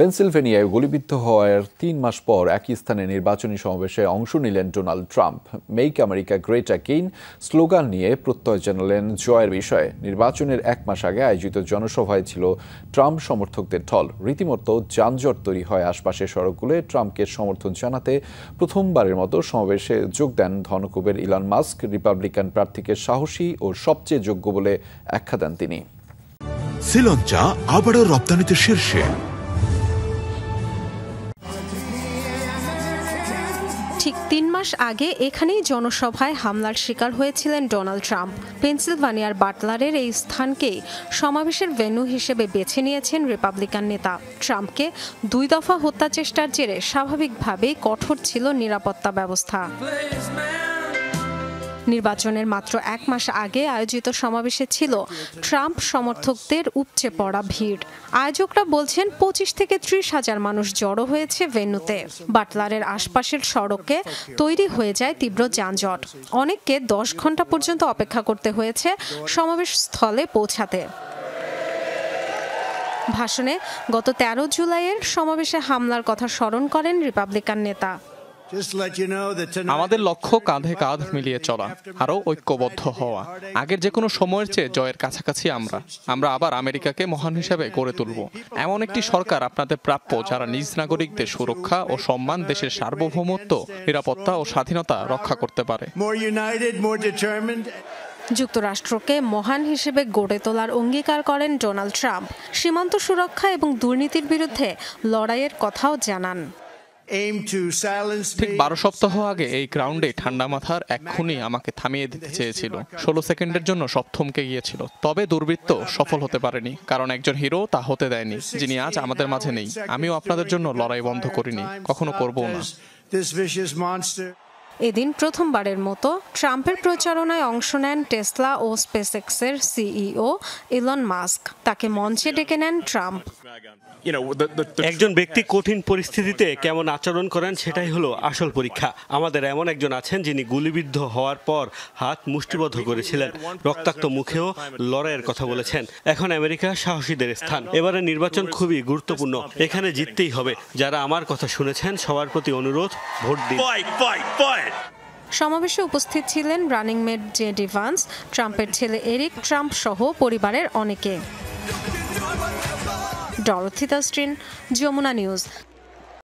পেনসিলভেনিয়ায় গুলিবিদ্ধ হওয়ার তিন মাস পর একই স্থানে নির্বাচনী সমাবেশে অংশ নিলেন Donald Trump make America great again slogan নিয়ে প্রত্যয় জানালেন জয়ের বিষয়ে নির্বাচনের এক মাস আগে আয়োজিত জনসভায় ছিল ট্রাম্প সমর্থকদের ঢল রীতিমতো যানজট তৈরি হয় আশপাশের সড়কগুলো ট্রাম্পকে সমর্থন জানাতে প্রথমবারের মতো সমাবেশে যোগ দেন ধনকুবের ইলান মাস্ক রিপাবলিকান প্রার্থীকে সাহসী ও সবচেয়ে যোগ্য বলে আখ্যা দেন তিনি শ্রীলঞ্চা আবারও রপ্তানিতে শীর্ষে ঠিক তিন মাস আগে এখানেই জনসভায় হামলার শিকার হয়েছিলেন ডোনাল্ড ট্রাম্প পেনসিলভানিয়ার বাটলারের এই স্থানকে সমাবেশের ভেন্যু হিসেবে বেছে নিয়েছেন রিপাবলিকান নেতা ট্রাম্পকে দুই দফা হত্যা চেষ্টার জেরে স্বাভাবিকভাবেই কঠোর ছিল নিরাপত্তা ব্যবস্থা নির্বাচনের মাত্র এক মাস আগে আয়োজিত সমাবেশে ছিল ট্রাম্প সমর্থকদের উপচে পড়া ভিড় আয়োজকরা বলছেন পঁচিশ থেকে ত্রিশ হাজার মানুষ জড়ো হয়েছে ভেন্যুতে বাটলারের আশপাশের সড়কে তৈরি হয়ে যায় তীব্র যানজট অনেককে দশ ঘন্টা পর্যন্ত অপেক্ষা করতে হয়েছে সমাবেশ স্থলে পৌঁছাতে ভাষণে গত তেরো জুলাইয়ের সমাবেশে হামলার কথা স্মরণ করেন রিপাবলিকান নেতা আমাদের লক্ষ্য কাঁধে কাঁধ মিলিয়ে চলা আরও ঐক্যবদ্ধ হওয়া আগের যে কোনো সময়ের চেয়ে জয়ের কাছাকাছি আমরা আমরা আবার আমেরিকাকে মহান হিসেবে গড়ে তুলব এমন একটি সরকার আপনাদের প্রাপ্য যারা নিজ নাগরিকদের সুরক্ষা ও সম্মান দেশের সার্বভৌমত্ব নিরাপত্তা ও স্বাধীনতা রক্ষা করতে পারে যুক্তরাষ্ট্রকে মহান হিসেবে গড়ে তোলার অঙ্গীকার করেন ডোনাল্ড ট্রাম্প সীমান্ত সুরক্ষা এবং দুর্নীতির বিরুদ্ধে লড়াইয়ের কথাও জানান ঠিক বারো সপ্তাহ আগে এই গ্রাউন্ডে ঠান্ডা মাথার এক্ষুনি আমাকে থামিয়ে দিতে চেয়েছিল ষোলো সেকেন্ডের জন্য সব থমকে গিয়েছিল তবে দুর্বৃত্ত সফল হতে পারেনি কারণ একজন হিরো তা হতে দেয়নি যিনি আজ আমাদের মাঝে নেই আমিও আপনাদের জন্য লড়াই বন্ধ করিনি কখনো করবো না এদিন প্রথমবারের মতো ট্রাম্পের প্রচারণায় অংশ নেন টেসলা ও স্পেসএক্সের সিইও ইলন মাস্ক তাকে মঞ্চে ডেকে নেন ট্রাম্প একজন ব্যক্তি কঠিন পরিস্থিতিতে কেমন আচরণ করেন সেটাই হলো আসল পরীক্ষা আমাদের এমন একজন আছেন যিনি গুলিবিদ্ধ হওয়ার পর হাত মুষ্টিবদ্ধ করেছিলেন রক্তাক্ত মুখেও লড়াইয়ের কথা বলেছেন এখন আমেরিকা সাহসীদের স্থান এবারে নির্বাচন খুবই গুরুত্বপূর্ণ এখানে জিততেই হবে যারা আমার কথা শুনেছেন সবার প্রতি অনুরোধ ভোট দিন করেন সমাবেশে উপস্থিত ছিলেন রানিং মেট জে ডিভান্স ট্রাম্পের ছেলে এরিক ট্রাম্প সহ পরিবারের অনেকে ডরথিতা স্ট্রিন যমুনা নিউজ